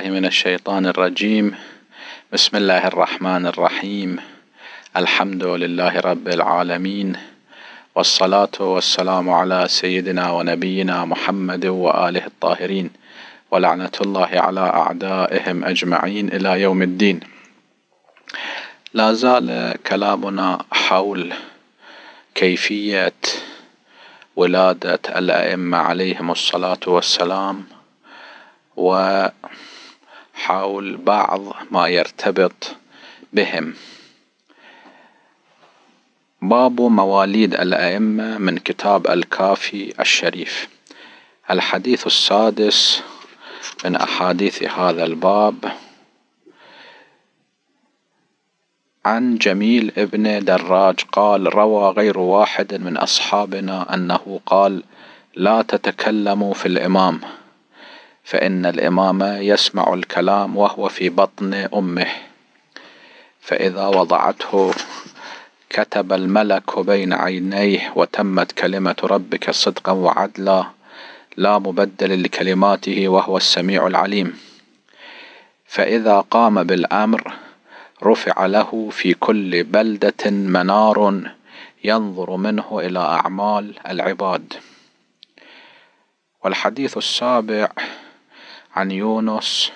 بالله من الشيطان الرجيم بسم الله الرحمن الرحيم الحمد لله رب العالمين والصلاة والسلام على سيدنا ونبينا محمد وآله الطاهرين ولعنة الله على أعدائهم أجمعين إلى يوم الدين لا زال كلامنا حول كيفية ولادة الأئمة عليهم الصلاة والسلام و حول بعض ما يرتبط بهم باب مواليد الأئمة من كتاب الكافي الشريف الحديث السادس من أحاديث هذا الباب عن جميل ابن دراج قال روى غير واحد من أصحابنا أنه قال لا تتكلموا في الإمام فإن الإمام يسمع الكلام وهو في بطن أمه فإذا وضعته كتب الملك بين عينيه وتمت كلمة ربك صدقا وعدلا لا مبدل لكلماته وهو السميع العليم فإذا قام بالأمر رفع له في كل بلدة منار ينظر منه إلى أعمال العباد والحديث السابع عن يونس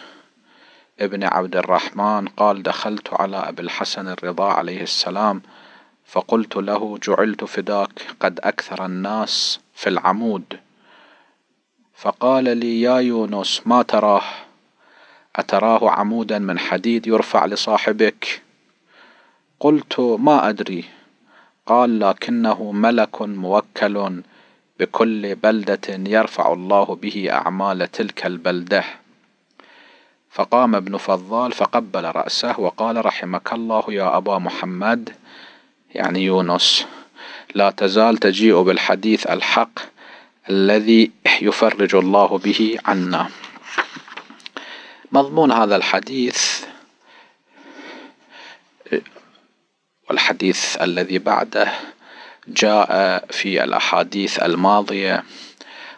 ابن عبد الرحمن قال دخلت على أبي الحسن الرضا عليه السلام فقلت له جعلت فداك قد أكثر الناس في العمود فقال لي يا يونس ما تراه أتراه عمودا من حديد يرفع لصاحبك قلت ما أدري قال لكنه ملك موكل بكل بلدة يرفع الله به أعمال تلك البلدة فقام ابن فضال فقبل رأسه وقال رحمك الله يا أبا محمد يعني يونس لا تزال تجيء بالحديث الحق الذي يفرج الله به عنا مضمون هذا الحديث والحديث الذي بعده جاء في الاحاديث الماضيه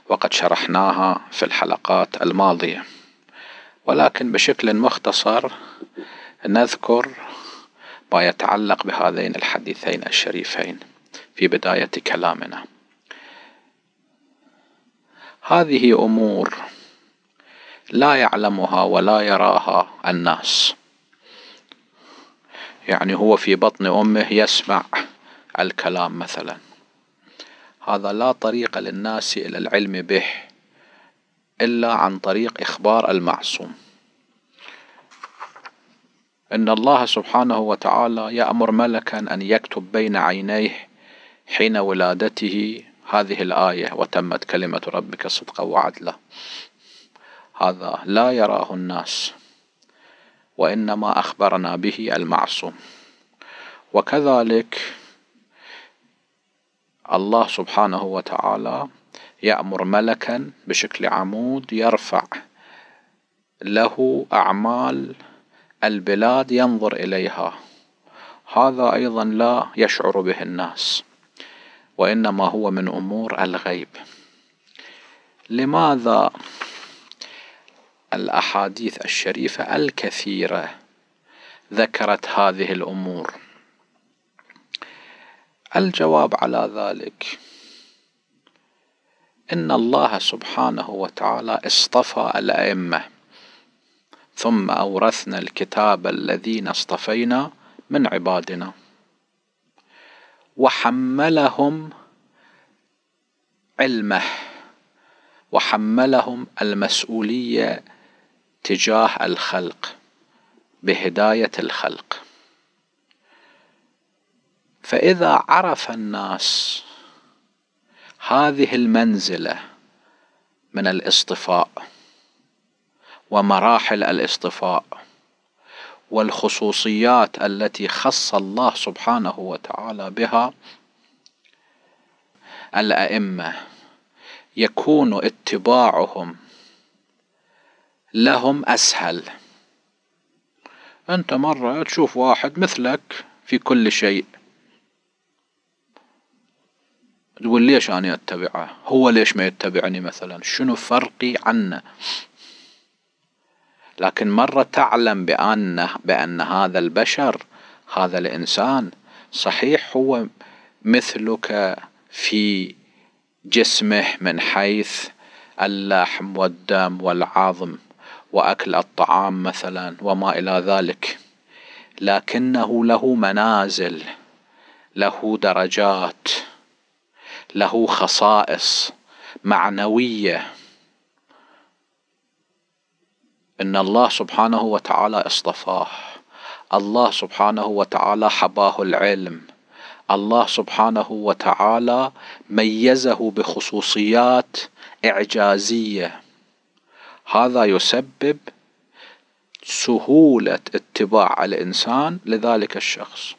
وقد شرحناها في الحلقات الماضيه ولكن بشكل مختصر نذكر ما يتعلق بهذين الحديثين الشريفين في بدايه كلامنا هذه امور لا يعلمها ولا يراها الناس يعني هو في بطن امه يسمع الكلام مثلا هذا لا طريق للناس إلى العلم به إلا عن طريق إخبار المعصوم إن الله سبحانه وتعالى يأمر ملكا أن يكتب بين عينيه حين ولادته هذه الآية وتمت كلمة ربك صدقا وعدلا هذا لا يراه الناس وإنما أخبرنا به المعصوم وكذلك الله سبحانه وتعالى يأمر ملكا بشكل عمود يرفع له أعمال البلاد ينظر إليها هذا أيضا لا يشعر به الناس وإنما هو من أمور الغيب لماذا الأحاديث الشريفة الكثيرة ذكرت هذه الأمور الجواب على ذلك ان الله سبحانه وتعالى اصطفى الائمه ثم اورثنا الكتاب الذين اصطفينا من عبادنا وحملهم علمه وحملهم المسؤوليه تجاه الخلق بهدايه الخلق فإذا عرف الناس هذه المنزلة من الاصطفاء ومراحل الاصطفاء والخصوصيات التي خص الله سبحانه وتعالى بها الأئمة يكون اتباعهم لهم أسهل أنت مرة تشوف واحد مثلك في كل شيء تقول ليش أنا أتبعه هو ليش ما يتبعني مثلا شنو فرقي عنه لكن مرة تعلم بأن, بأن هذا البشر هذا الإنسان صحيح هو مثلك في جسمه من حيث اللحم والدم والعظم وأكل الطعام مثلا وما إلى ذلك لكنه له منازل له درجات له خصائص معنويه ان الله سبحانه وتعالى اصطفاه الله سبحانه وتعالى حباه العلم الله سبحانه وتعالى ميزه بخصوصيات اعجازيه هذا يسبب سهوله اتباع الانسان لذلك الشخص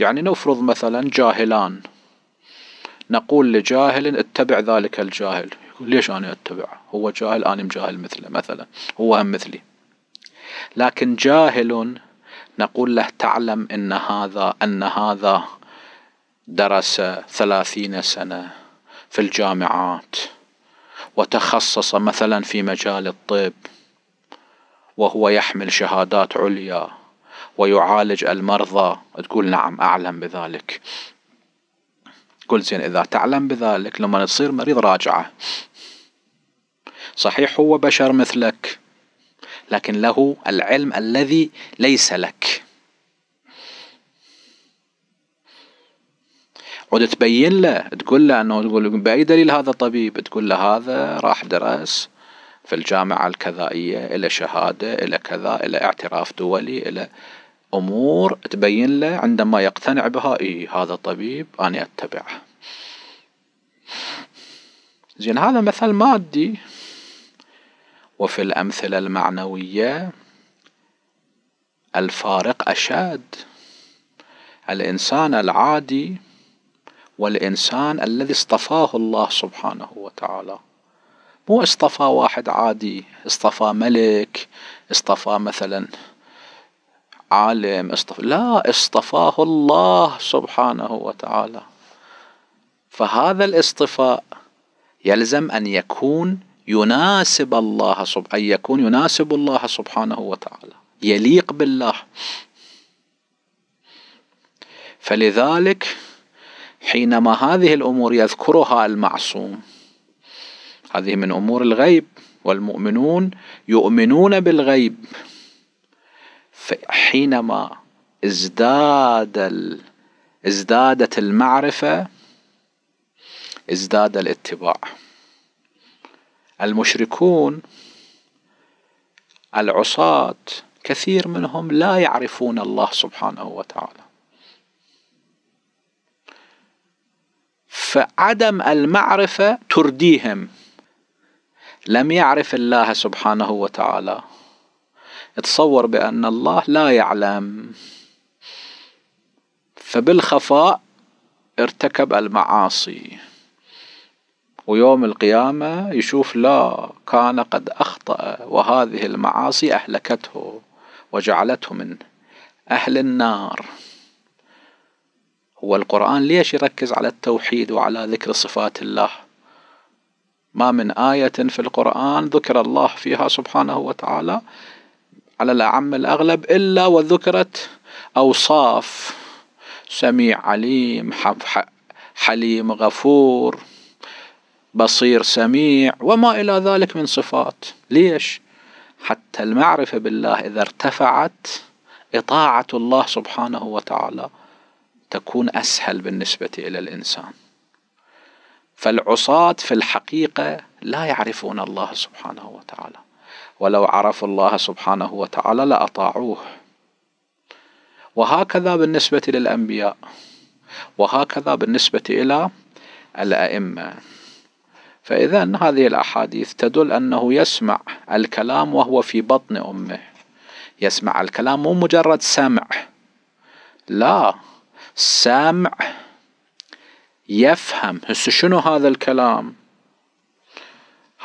يعني نفرض مثلا جاهلان نقول لجاهل اتبع ذلك الجاهل يقول ليش أنا أتبع هو جاهل أنا مجاهل مثله مثلا هو هم مثلي لكن جاهل نقول له تعلم أن هذا أن هذا درس ثلاثين سنة في الجامعات وتخصص مثلا في مجال الطب وهو يحمل شهادات عليا ويعالج المرضى تقول نعم أعلم بذلك تقول زين يعني إذا تعلم بذلك لما تصير مريض راجعه صحيح هو بشر مثلك لكن له العلم الذي ليس لك وتبين له تقول له انه تقول باي دليل هذا طبيب تقول له هذا راح درس في الجامعة الكذائية إلى شهادة إلى كذا إلى اعتراف دولي إلى امور تبين له عندما يقتنع بها اي هذا طبيب انا اتبعه زين هذا مثل مادي وفي الامثله المعنويه الفارق اشاد الانسان العادي والانسان الذي اصطفاه الله سبحانه وتعالى مو اصطفى واحد عادي اصطفى ملك اصطفى مثلا عالم اصطف... لا اصطفاه الله سبحانه وتعالى فهذا الاصطفاء يلزم أن يكون يناسب الله سب... أن يكون يناسب الله سبحانه وتعالى يليق بالله فلذلك حينما هذه الأمور يذكرها المعصوم هذه من أمور الغيب والمؤمنون يؤمنون بالغيب فحينما ازداد ال... ازدادت المعرفة ازداد الاتباع المشركون العصاة كثير منهم لا يعرفون الله سبحانه وتعالى فعدم المعرفة ترديهم لم يعرف الله سبحانه وتعالى تصور بأن الله لا يعلم فبالخفاء ارتكب المعاصي ويوم القيامة يشوف لا كان قد أخطأ وهذه المعاصي أهلكته وجعلته من أهل النار هو القرآن ليش يركز على التوحيد وعلى ذكر صفات الله ما من آية في القرآن ذكر الله فيها سبحانه وتعالى على الأعم الأغلب إلا وذكرت أوصاف سميع عليم حليم غفور بصير سميع وما إلى ذلك من صفات ليش؟ حتى المعرفة بالله إذا ارتفعت إطاعة الله سبحانه وتعالى تكون أسهل بالنسبة إلى الإنسان فالعصاة في الحقيقة لا يعرفون الله سبحانه وتعالى ولو عرفوا الله سبحانه وتعالى لاطاعوه وهكذا بالنسبه للانبياء وهكذا بالنسبه الى الائمه فاذا هذه الاحاديث تدل انه يسمع الكلام وهو في بطن امه يسمع الكلام مو مجرد سمع لا سمع يفهم هسه شنو هذا الكلام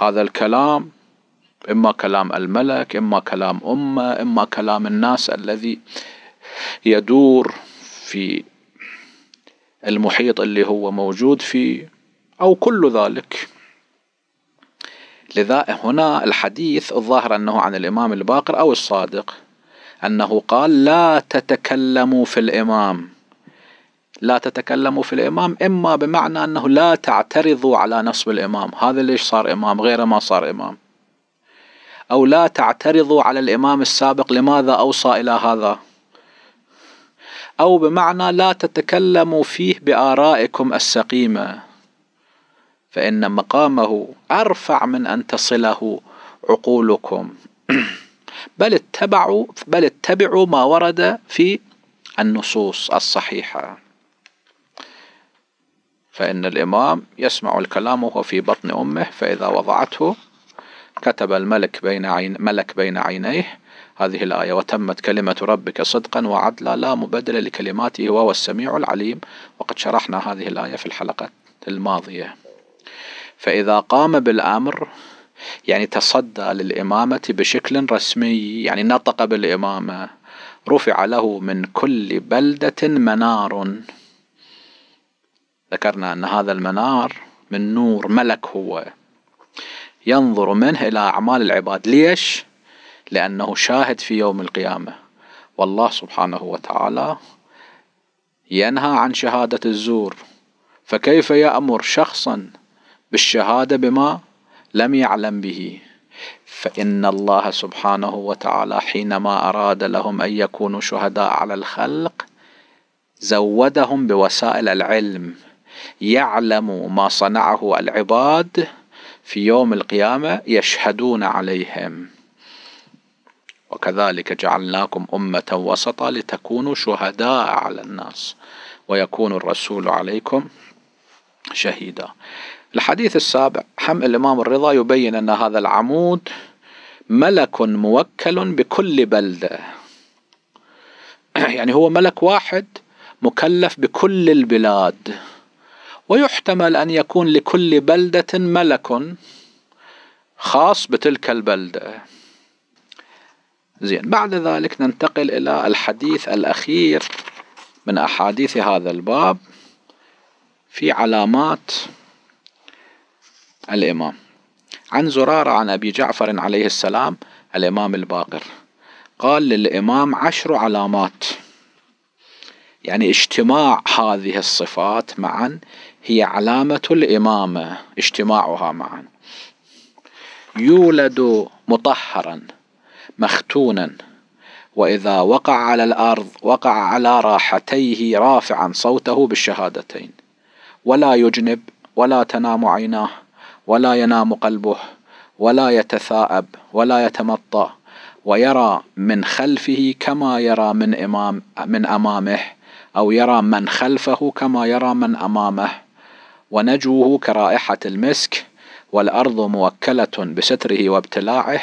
هذا الكلام إما كلام الملك إما كلام أمة إما كلام الناس الذي يدور في المحيط اللي هو موجود فيه أو كل ذلك لذا هنا الحديث الظاهر أنه عن الإمام الباقر أو الصادق أنه قال لا تتكلموا في الإمام لا تتكلموا في الإمام إما بمعنى أنه لا تعترضوا على نصب الإمام هذا ليش صار إمام غير ما صار إمام أو لا تعترضوا على الإمام السابق لماذا أوصى إلى هذا أو بمعنى لا تتكلموا فيه بآرائكم السقيمة فإن مقامه أرفع من أن تصله عقولكم بل اتبعوا بل اتبعوا ما ورد في النصوص الصحيحة فإن الإمام يسمع الكلام وهو في بطن أمه فإذا وضعته كتب الملك بين عين ملك بين عينيه هذه الآية وتمت كلمة ربك صدقا وعدلا لا مبدل لكلماته وهو السميع العليم وقد شرحنا هذه الآية في الحلقة الماضية فإذا قام بالأمر يعني تصدى للإمامة بشكل رسمي يعني نطق بالإمامة رفع له من كل بلدة منار ذكرنا أن هذا المنار من نور ملك هو ينظر منه إلى أعمال العباد ليش؟ لأنه شاهد في يوم القيامة والله سبحانه وتعالى ينهى عن شهادة الزور فكيف يأمر شخصا بالشهادة بما لم يعلم به فإن الله سبحانه وتعالى حينما أراد لهم أن يكونوا شهداء على الخلق زودهم بوسائل العلم يعلم ما صنعه العباد في يوم القيامة يشهدون عليهم وكذلك جعلناكم أمة وسطا لتكونوا شهداء على الناس ويكون الرسول عليكم شهيدا الحديث السابع حم الإمام الرضا يبين أن هذا العمود ملك موكل بكل بلدة يعني هو ملك واحد مكلف بكل البلاد ويحتمل أن يكون لكل بلدة ملك خاص بتلك البلدة زين بعد ذلك ننتقل إلى الحديث الأخير من أحاديث هذا الباب في علامات الإمام عن زرارة عن أبي جعفر عليه السلام الإمام الباقر قال للإمام عشر علامات يعني اجتماع هذه الصفات معا هي علامة الإمامة اجتماعها معا يولد مطهرا مختونا وإذا وقع على الأرض وقع على راحتيه رافعا صوته بالشهادتين ولا يجنب ولا تنام عيناه ولا ينام قلبه ولا يتثاءب ولا يتمطى ويرى من خلفه كما يرى من إمام من أمامه أو يرى من خلفه كما يرى من أمامه ونجوه كرائحة المسك والأرض موكلة بستره وابتلاعه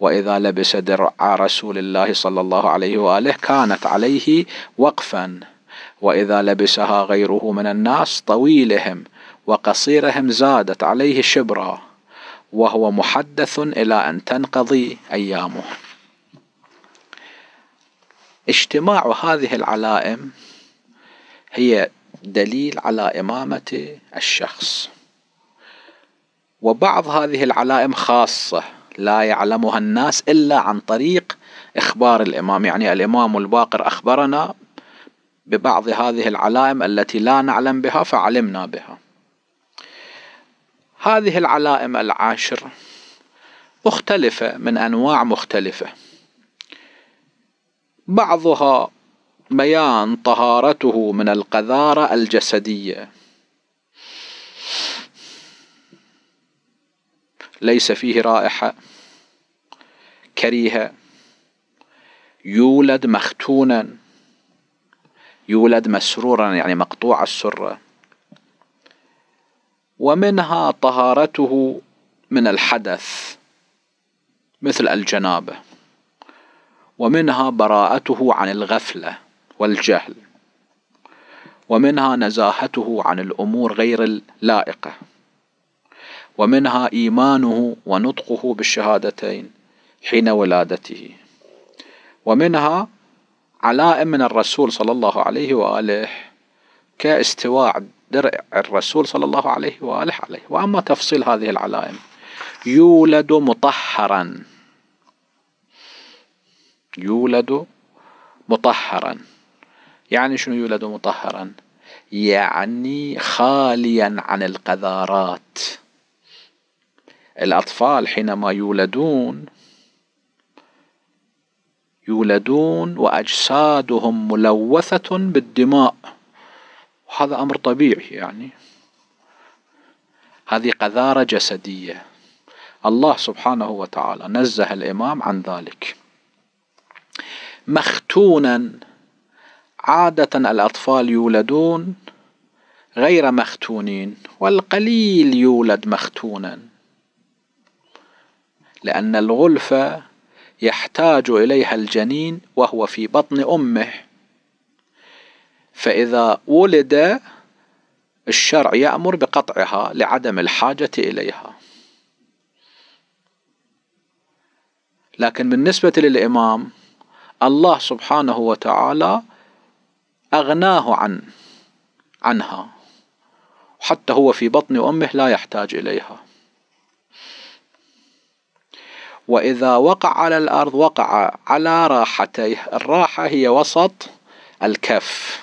وإذا لبس درع رسول الله صلى الله عليه وآله كانت عليه وقفا وإذا لبسها غيره من الناس طويلهم وقصيرهم زادت عليه شبرا وهو محدث إلى أن تنقضي أيامه اجتماع هذه العلائم هي دليل على إمامة الشخص وبعض هذه العلائم خاصة لا يعلمها الناس إلا عن طريق إخبار الإمام يعني الإمام الباقر أخبرنا ببعض هذه العلائم التي لا نعلم بها فعلمنا بها هذه العلائم العاشر مختلفة من أنواع مختلفة بعضها بيان طهارته من القذارة الجسدية ليس فيه رائحة كريهة يولد مختونا يولد مسرورا يعني مقطوع السرة ومنها طهارته من الحدث مثل الجنابة ومنها براءته عن الغفله والجهل ومنها نزاهته عن الامور غير اللائقه ومنها ايمانه ونطقه بالشهادتين حين ولادته ومنها علائم من الرسول صلى الله عليه واله كاستواء درع الرسول صلى الله عليه واله عليه واما تفصيل هذه العلائم يولد مطهرا يولد مطهرا يعني شنو يولد مطهرا يعني خاليا عن القذارات الأطفال حينما يولدون يولدون وأجسادهم ملوثة بالدماء وهذا أمر طبيعي يعني هذه قذارة جسدية الله سبحانه وتعالى نزه الإمام عن ذلك مختونا عادة الأطفال يولدون غير مختونين والقليل يولد مختونا لأن الغلفة يحتاج إليها الجنين وهو في بطن أمه فإذا ولد الشرع يأمر بقطعها لعدم الحاجة إليها لكن بالنسبة للإمام الله سبحانه وتعالى أغناه عن عنها حتى هو في بطن أمه لا يحتاج إليها وإذا وقع على الأرض وقع على راحتيه الراحة هي وسط الكف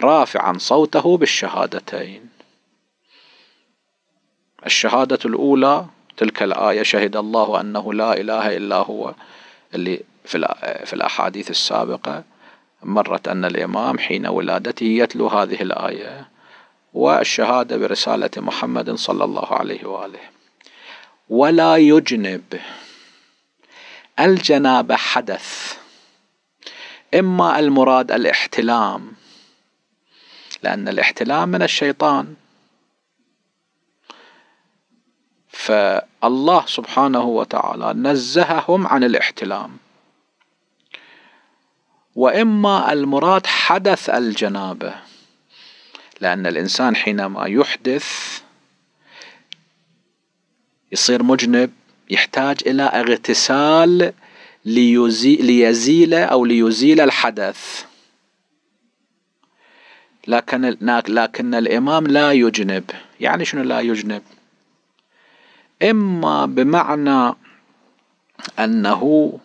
رافعا صوته بالشهادتين الشهادة الأولى تلك الآية شهد الله أنه لا إله إلا هو اللي في الأحاديث السابقة مرت أن الإمام حين ولادته يتلو هذه الآية والشهادة برسالة محمد صلى الله عليه وآله ولا يجنب الجنابة حدث إما المراد الاحتلام لأن الاحتلام من الشيطان فالله سبحانه وتعالى نزههم عن الاحتلام واما المراد حدث الجنابه لان الانسان حينما يحدث يصير مجنب يحتاج الى اغتسال ليزيل او ليزيل الحدث لكن لكن الامام لا يجنب يعني شنو لا يجنب اما بمعنى انه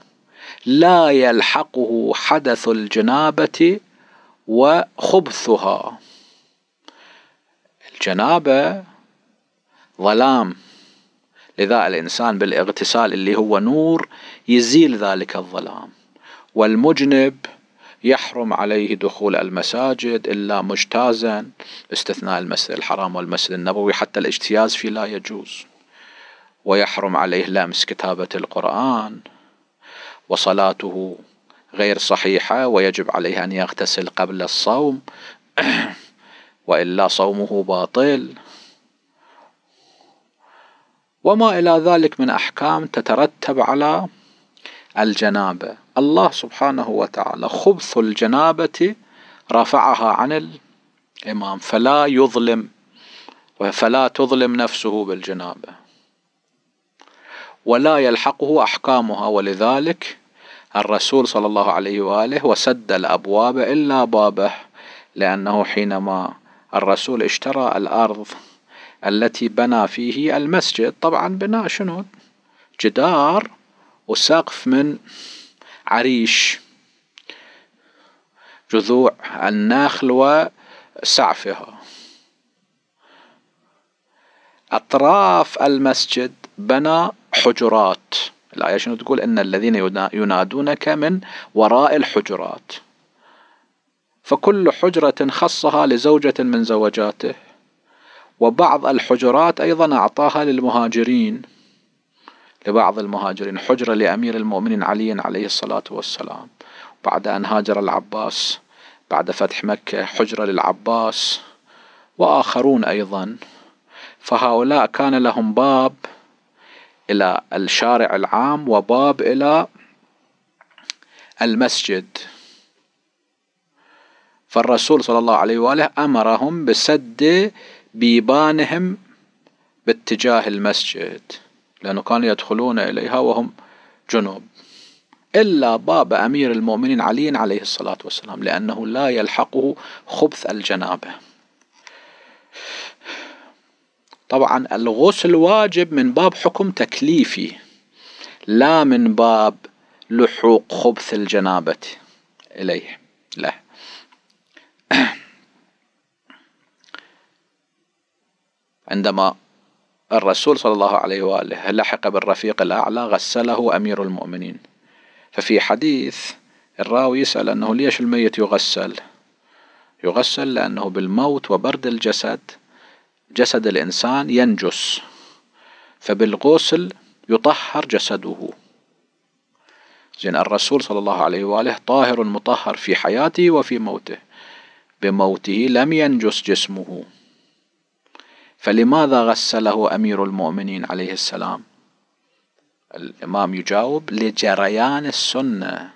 لا يلحقه حدث الجنابة وخبثها الجنابة ظلام لذا الإنسان بالاغتسال اللي هو نور يزيل ذلك الظلام والمجنب يحرم عليه دخول المساجد إلا مجتازا استثناء المسجد الحرام والمسجد النبوي حتى الاجتياز فيه لا يجوز ويحرم عليه لمس كتابة القرآن وصلاته غير صحيحة ويجب عليه أن يغتسل قبل الصوم وإلا صومه باطل وما إلى ذلك من أحكام تترتب على الجنابة الله سبحانه وتعالى خبث الجنابة رفعها عن الإمام فلا يظلم فلا تظلم نفسه بالجنابة ولا يلحقه أحكامها ولذلك الرسول صلى الله عليه واله وسد الابواب الا بابه لانه حينما الرسول اشترى الارض التي بنى فيه المسجد طبعا بناء شنو جدار وسقف من عريش جذوع النخل وسعفها أطراف المسجد بنى حجرات الآية شنو تقول أن الذين ينادونك من وراء الحجرات فكل حجرة خصها لزوجة من زوجاته وبعض الحجرات أيضا أعطاها للمهاجرين لبعض المهاجرين حجرة لأمير المؤمنين علي عليه الصلاة والسلام بعد أن هاجر العباس بعد فتح مكة حجرة للعباس وآخرون أيضا فهؤلاء كان لهم باب إلى الشارع العام وباب إلى المسجد فالرسول صلى الله عليه وآله أمرهم بسد بيبانهم باتجاه المسجد لأنه كانوا يدخلون إليها وهم جنوب إلا باب أمير المؤمنين علي عليه الصلاة والسلام لأنه لا يلحقه خبث الجنابه طبعا الغسل واجب من باب حكم تكليفي لا من باب لحوق خبث الجنابة إليه له عندما الرسول صلى الله عليه وآله لحق بالرفيق الأعلى غسله أمير المؤمنين ففي حديث الراوي يسأل أنه ليش الميت يغسل يغسل لأنه بالموت وبرد الجسد جسد الإنسان ينجس فبالغسل يطهر جسده زين الرسول صلى الله عليه وآله طاهر مطهر في حياته وفي موته بموته لم ينجس جسمه فلماذا غسله أمير المؤمنين عليه السلام الإمام يجاوب لجريان السنة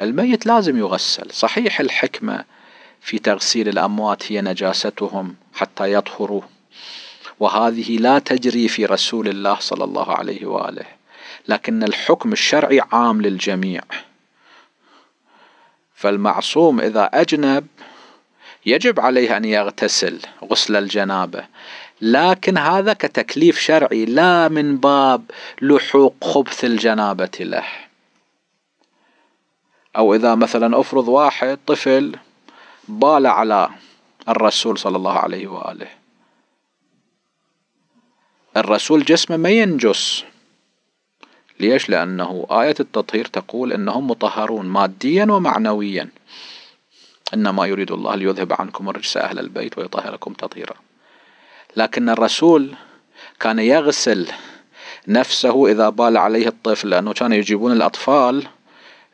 الميت لازم يغسل صحيح الحكمة في تغسيل الأموات هي نجاستهم حتى يطهروا وهذه لا تجري في رسول الله صلى الله عليه وآله لكن الحكم الشرعي عام للجميع فالمعصوم إذا أجنب يجب عليه أن يغتسل غسل الجنابة لكن هذا كتكليف شرعي لا من باب لحوق خبث الجنابة له أو إذا مثلا أفرض واحد طفل بال على الرسول صلى الله عليه وآله الرسول جسمه ما ينجس ليش لأنه آية التطهير تقول أنهم مطهرون ماديا ومعنويا إنما يريد الله ليذهب عنكم الرجس أهل البيت ويطهركم تطهيرا لكن الرسول كان يغسل نفسه إذا بال عليه الطفل لأنه كانوا يجيبون الأطفال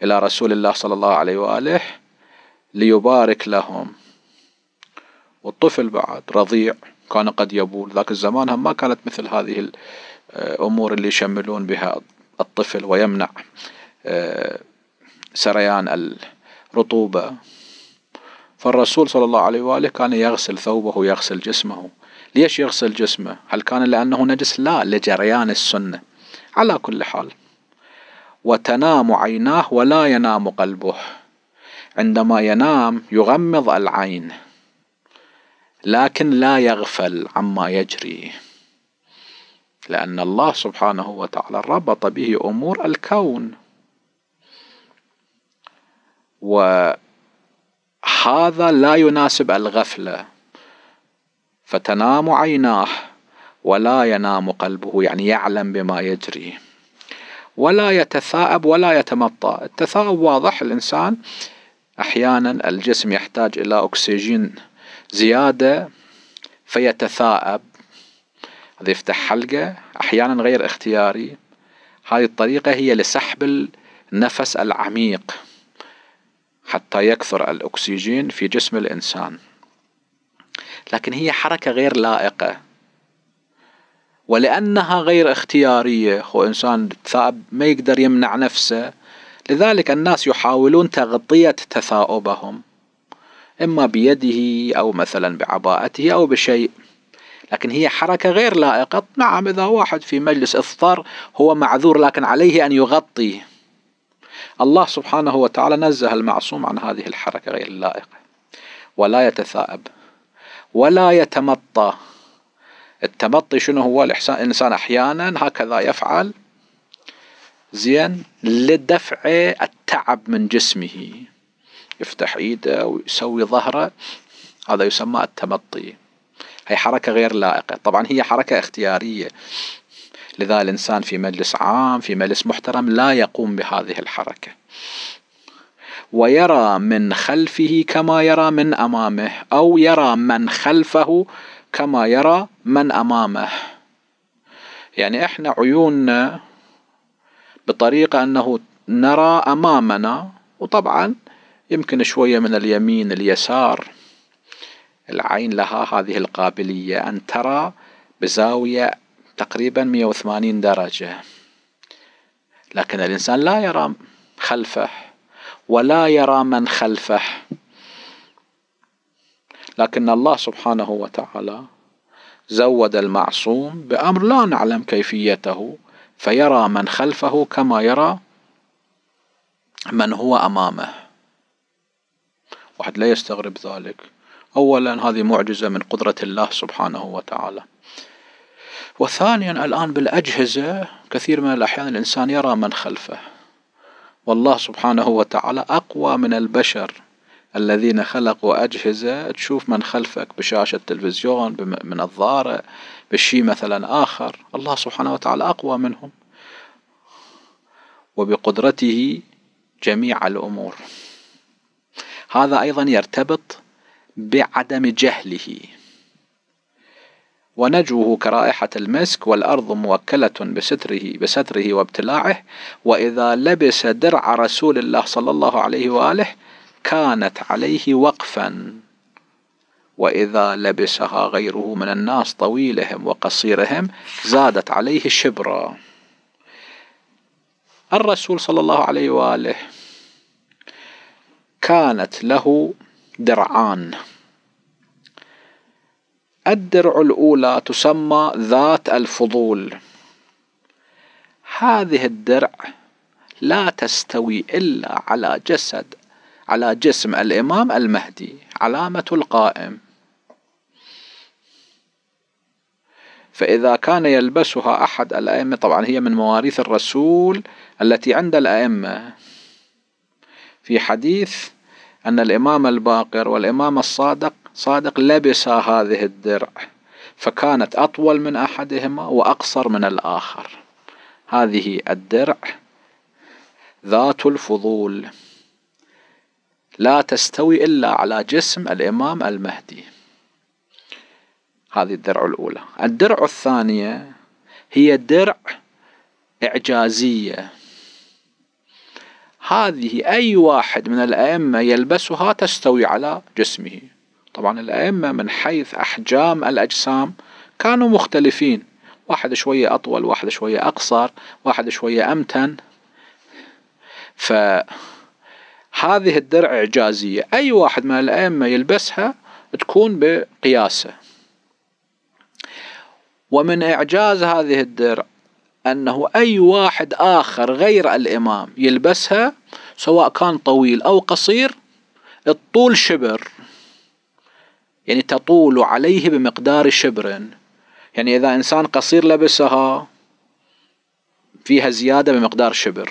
إلى رسول الله صلى الله عليه وآله ليبارك لهم والطفل بعد رضيع كان قد يبول ذاك الزمان هم ما كانت مثل هذه الأمور آه، اللي يشملون بها الطفل ويمنع آه، سريان الرطوبة فالرسول صلى الله عليه وآله كان يغسل ثوبه ويغسل جسمه ليش يغسل جسمه هل كان لأنه نجس لا لجريان السنة على كل حال وتنام عيناه ولا ينام قلبه عندما ينام يغمض العين لكن لا يغفل عما يجري لأن الله سبحانه وتعالى ربط به أمور الكون وهذا لا يناسب الغفلة فتنام عيناه ولا ينام قلبه يعني يعلم بما يجري ولا يتثاءب ولا يتمطى التثاؤب واضح الإنسان أحيانا الجسم يحتاج إلى أكسجين زيادة فيتثاءب هذا يفتح حلقة أحيانا غير اختياري هذه الطريقة هي لسحب النفس العميق حتى يكثر الأكسجين في جسم الإنسان لكن هي حركة غير لائقة ولأنها غير اختيارية هو إنسان ثائب ما يقدر يمنع نفسه لذلك الناس يحاولون تغطية تثاؤبهم إما بيده أو مثلا بعباءته أو بشيء لكن هي حركة غير لائقة نعم إذا واحد في مجلس إفطار هو معذور لكن عليه أن يغطي الله سبحانه وتعالى نزه المعصوم عن هذه الحركة غير اللائقة ولا يتثائب ولا يتمطى التمطي شنو هو الإنسان أحيانا هكذا يفعل زين لدفع التعب من جسمه يفتح ايده ويسوي ظهره هذا يسمى التمطي هي حركة غير لائقة طبعا هي حركة اختيارية لذا الإنسان في مجلس عام في مجلس محترم لا يقوم بهذه الحركة ويرى من خلفه كما يرى من أمامه أو يرى من خلفه كما يرى من أمامه يعني إحنا عيوننا بطريقة انه نرى امامنا وطبعا يمكن شوية من اليمين اليسار العين لها هذه القابلية ان ترى بزاوية تقريبا 180 درجة لكن الانسان لا يرى خلفه ولا يرى من خلفه لكن الله سبحانه وتعالى زود المعصوم بامر لا نعلم كيفيته فيرى من خلفه كما يرى من هو أمامه واحد لا يستغرب ذلك أولا هذه معجزة من قدرة الله سبحانه وتعالى وثانيا الآن بالأجهزة كثير من الأحيان الإنسان يرى من خلفه والله سبحانه وتعالى أقوى من البشر الذين خلقوا أجهزة تشوف من خلفك بشاشة تلفزيون بمنظارة بشيء مثلا آخر الله سبحانه وتعالى أقوى منهم وبقدرته جميع الأمور هذا أيضا يرتبط بعدم جهله ونجوه كرائحة المسك والأرض موكلة بستره بستره وابتلاعه وإذا لبس درع رسول الله صلى الله عليه وآله كانت عليه وقفا وإذا لبسها غيره من الناس طويلهم وقصيرهم زادت عليه الشبرة الرسول صلى الله عليه وآله كانت له درعان الدرع الأولى تسمى ذات الفضول هذه الدرع لا تستوي إلا على جسد على جسم الإمام المهدي علامة القائم فإذا كان يلبسها أحد الأئمة طبعا هي من مواريث الرسول التي عند الأئمة في حديث أن الإمام الباقر والإمام الصادق صادق لبسا هذه الدرع فكانت أطول من أحدهما وأقصر من الآخر هذه الدرع ذات الفضول لا تستوي إلا على جسم الإمام المهدي هذه الدرع الأولى الدرع الثانية هي درع إعجازية هذه أي واحد من الأئمة يلبسها تستوي على جسمه طبعا الأئمة من حيث أحجام الأجسام كانوا مختلفين واحد شوية أطول واحد شوية أقصر واحد شوية أمتن فهذه هذه الدرع إعجازية أي واحد من الأئمة يلبسها تكون بقياسه ومن إعجاز هذه الدرع أنه أي واحد آخر غير الإمام يلبسها سواء كان طويل أو قصير الطول شبر يعني تطول عليه بمقدار شبر يعني إذا إنسان قصير لبسها فيها زيادة بمقدار شبر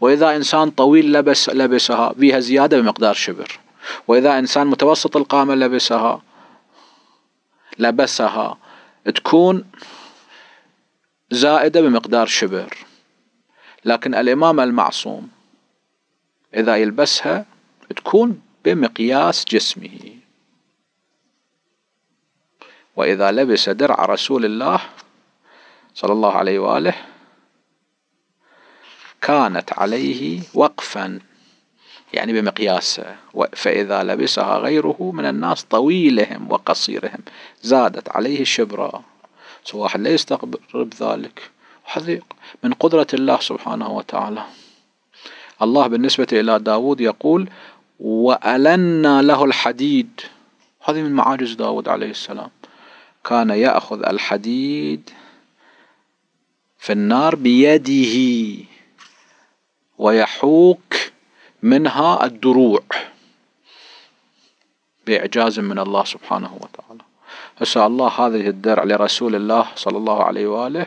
وإذا إنسان طويل لبس لبسها بها زيادة بمقدار شبر وإذا إنسان متوسط القامة لبسها لبسها تكون زائدة بمقدار شبر لكن الإمام المعصوم إذا يلبسها تكون بمقياس جسمه وإذا لبس درع رسول الله صلى الله عليه وآله كانت عليه وقفا يعني بمقياسه فإذا لبسها غيره من الناس طويلهم وقصيرهم زادت عليه الشبرة واحد لا يستغرب ذلك حذيق من قدرة الله سبحانه وتعالى الله بالنسبة إلى داود يقول وألنا له الحديد هذه من معاجز داود عليه السلام كان يأخذ الحديد في النار بيده ويحوك منها الدروع بإعجاز من الله سبحانه وتعالى أسأل الله هذه الدرع لرسول الله صلى الله عليه وآله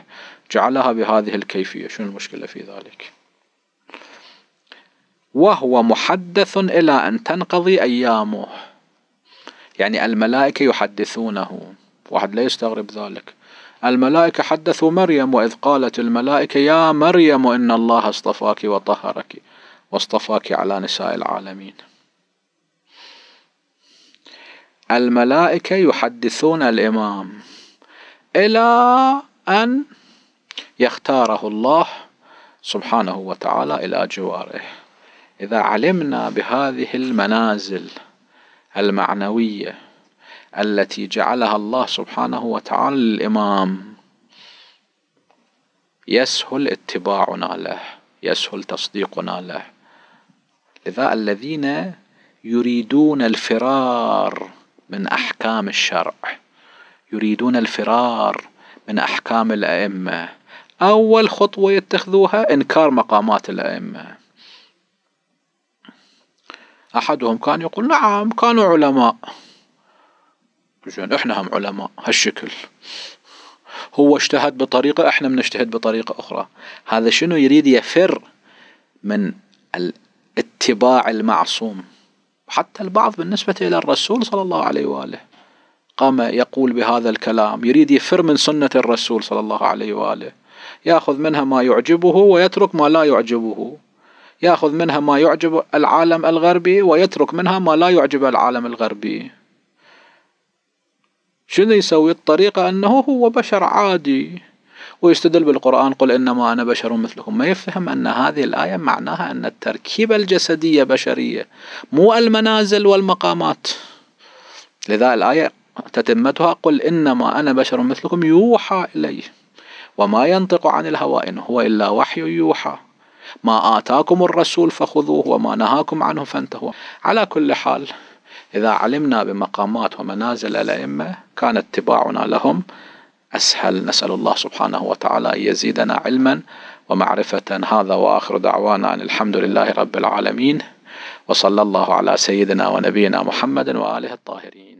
جعلها بهذه الكيفية شنو المشكلة في ذلك وهو محدث إلى أن تنقضي أيامه يعني الملائكة يحدثونه واحد لا يستغرب ذلك الملائكة حدثوا مريم وإذ قالت الملائكة يا مريم إن الله اصطفاك وطهرك واصطفاك على نساء العالمين الملائكة يحدثون الإمام إلى أن يختاره الله سبحانه وتعالى إلى جواره إذا علمنا بهذه المنازل المعنوية التي جعلها الله سبحانه وتعالى للإمام يسهل اتباعنا له يسهل تصديقنا له لذا الذين يريدون الفرار من أحكام الشرع يريدون الفرار من أحكام الأئمة أول خطوة يتخذوها إنكار مقامات الأئمة أحدهم كان يقول نعم كانوا علماء زين احنا هم علماء هالشكل هو اجتهد بطريقة احنا بنجتهد بطريقة اخرى هذا شنو يريد يفر من الاتباع المعصوم حتى البعض بالنسبة الى الرسول صلى الله عليه وآله قام يقول بهذا الكلام يريد يفر من سنة الرسول صلى الله عليه وآله ياخذ منها ما يعجبه ويترك ما لا يعجبه ياخذ منها ما يعجب العالم الغربي ويترك منها ما لا يعجب العالم الغربي شنو يسوي الطريقة انه هو بشر عادي ويستدل بالقرآن قل انما انا بشر مثلكم ما يفهم ان هذه الآية معناها ان التركيبة الجسدية بشرية مو المنازل والمقامات لذا الآية تتمتها قل انما انا بشر مثلكم يوحى الي وما ينطق عن الهوى ان هو الا وحي يوحى ما آتاكم الرسول فخذوه وما نهاكم عنه فانتهوا على كل حال إذا علمنا بمقامات ومنازل الأئمة كان اتباعنا لهم أسهل نسأل الله سبحانه وتعالى أن يزيدنا علما ومعرفة هذا وآخر دعوانا أن الحمد لله رب العالمين وصلى الله على سيدنا ونبينا محمد وآله الطاهرين